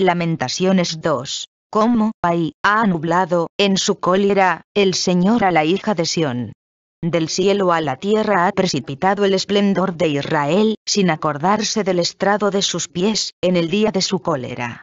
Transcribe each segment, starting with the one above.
Lamentaciones 2. ¿Cómo, ahí ha nublado, en su cólera, el Señor a la hija de Sión. Del cielo a la tierra ha precipitado el esplendor de Israel, sin acordarse del estrado de sus pies, en el día de su cólera.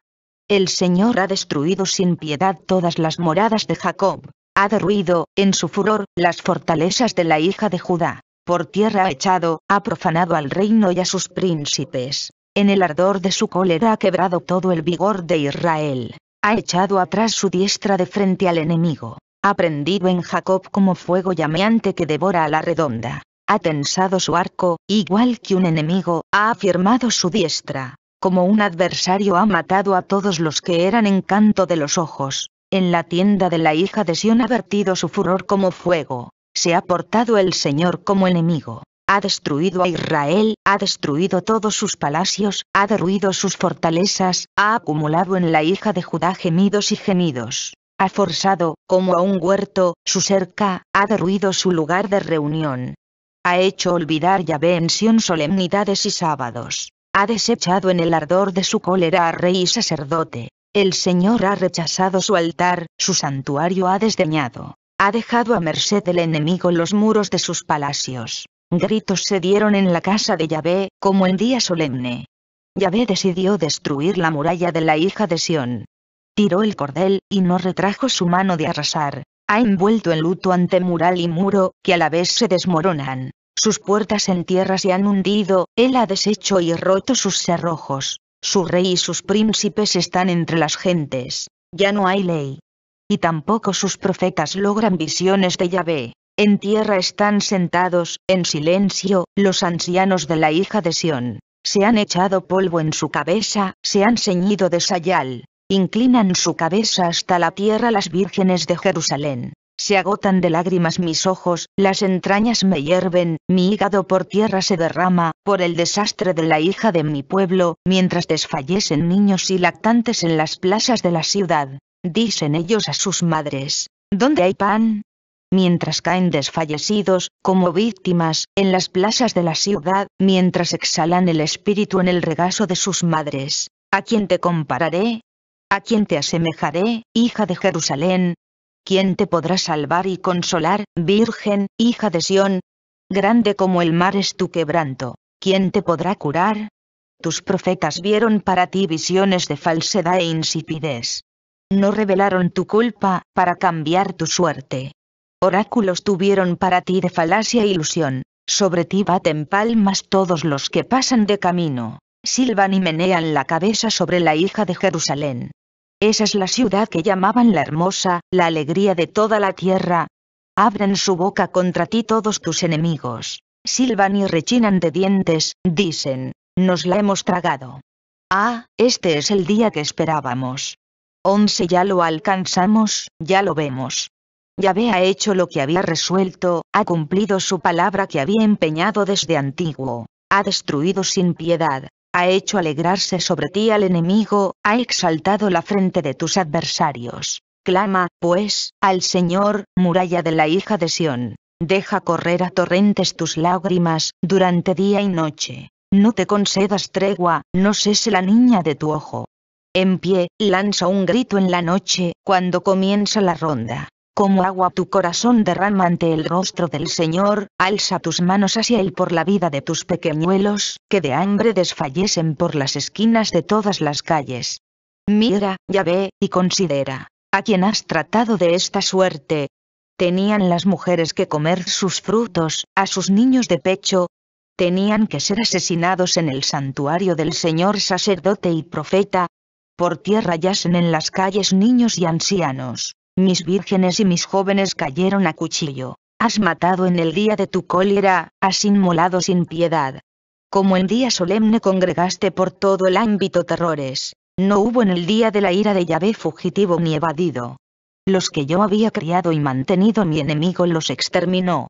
El Señor ha destruido sin piedad todas las moradas de Jacob, ha derruido, en su furor, las fortalezas de la hija de Judá, por tierra ha echado, ha profanado al reino y a sus príncipes en el ardor de su cólera ha quebrado todo el vigor de Israel, ha echado atrás su diestra de frente al enemigo, ha prendido en Jacob como fuego llameante que devora a la redonda, ha tensado su arco, igual que un enemigo, ha afirmado su diestra, como un adversario ha matado a todos los que eran encanto de los ojos, en la tienda de la hija de Sion ha vertido su furor como fuego, se ha portado el Señor como enemigo, ha destruido a Israel, ha destruido todos sus palacios, ha derruido sus fortalezas, ha acumulado en la hija de Judá gemidos y gemidos. Ha forzado, como a un huerto, su cerca, ha derruido su lugar de reunión. Ha hecho olvidar Yahvé en Sión solemnidades y sábados. Ha desechado en el ardor de su cólera a rey y sacerdote. El Señor ha rechazado su altar, su santuario ha desdeñado ha dejado a merced del enemigo los muros de sus palacios. Gritos se dieron en la casa de Yahvé, como en día solemne. Yahvé decidió destruir la muralla de la hija de Sión. Tiró el cordel, y no retrajo su mano de arrasar. Ha envuelto en luto ante mural y muro, que a la vez se desmoronan. Sus puertas en tierra se han hundido, él ha deshecho y roto sus cerrojos. Su rey y sus príncipes están entre las gentes. Ya no hay ley. Y tampoco sus profetas logran visiones de Yahvé. En tierra están sentados, en silencio, los ancianos de la hija de Sión. Se han echado polvo en su cabeza, se han ceñido de sayal. Inclinan su cabeza hasta la tierra las vírgenes de Jerusalén. Se agotan de lágrimas mis ojos, las entrañas me hierven, mi hígado por tierra se derrama, por el desastre de la hija de mi pueblo, mientras desfallecen niños y lactantes en las plazas de la ciudad. Dicen ellos a sus madres, ¿dónde hay pan? mientras caen desfallecidos, como víctimas, en las plazas de la ciudad, mientras exhalan el espíritu en el regazo de sus madres. ¿A quién te compararé? ¿A quién te asemejaré, hija de Jerusalén? ¿Quién te podrá salvar y consolar, Virgen, hija de Sión? Grande como el mar es tu quebranto. ¿Quién te podrá curar? Tus profetas vieron para ti visiones de falsedad e insipidez. No revelaron tu culpa, para cambiar tu suerte oráculos tuvieron para ti de falacia e ilusión, sobre ti baten palmas todos los que pasan de camino, silban y menean la cabeza sobre la hija de Jerusalén. Esa es la ciudad que llamaban la hermosa, la alegría de toda la tierra. Abren su boca contra ti todos tus enemigos, silban y rechinan de dientes, dicen, nos la hemos tragado. Ah, este es el día que esperábamos. Once ya lo alcanzamos, ya lo vemos. Yahvé ha hecho lo que había resuelto, ha cumplido su palabra que había empeñado desde antiguo, ha destruido sin piedad, ha hecho alegrarse sobre ti al enemigo, ha exaltado la frente de tus adversarios. Clama, pues, al Señor, muralla de la hija de Sión. Deja correr a torrentes tus lágrimas, durante día y noche. No te concedas tregua, no cese la niña de tu ojo. En pie, lanza un grito en la noche, cuando comienza la ronda. Como agua tu corazón derrama ante el rostro del Señor, alza tus manos hacia Él por la vida de tus pequeñuelos, que de hambre desfallecen por las esquinas de todas las calles. Mira, ya ve, y considera, a quien has tratado de esta suerte. Tenían las mujeres que comer sus frutos, a sus niños de pecho, tenían que ser asesinados en el santuario del Señor sacerdote y profeta, por tierra yacen en las calles niños y ancianos, mis vírgenes y mis jóvenes cayeron a cuchillo. Has matado en el día de tu cólera, has inmolado sin piedad. Como en día solemne congregaste por todo el ámbito terrores, no hubo en el día de la ira de Yahvé fugitivo ni evadido. Los que yo había criado y mantenido mi enemigo los exterminó,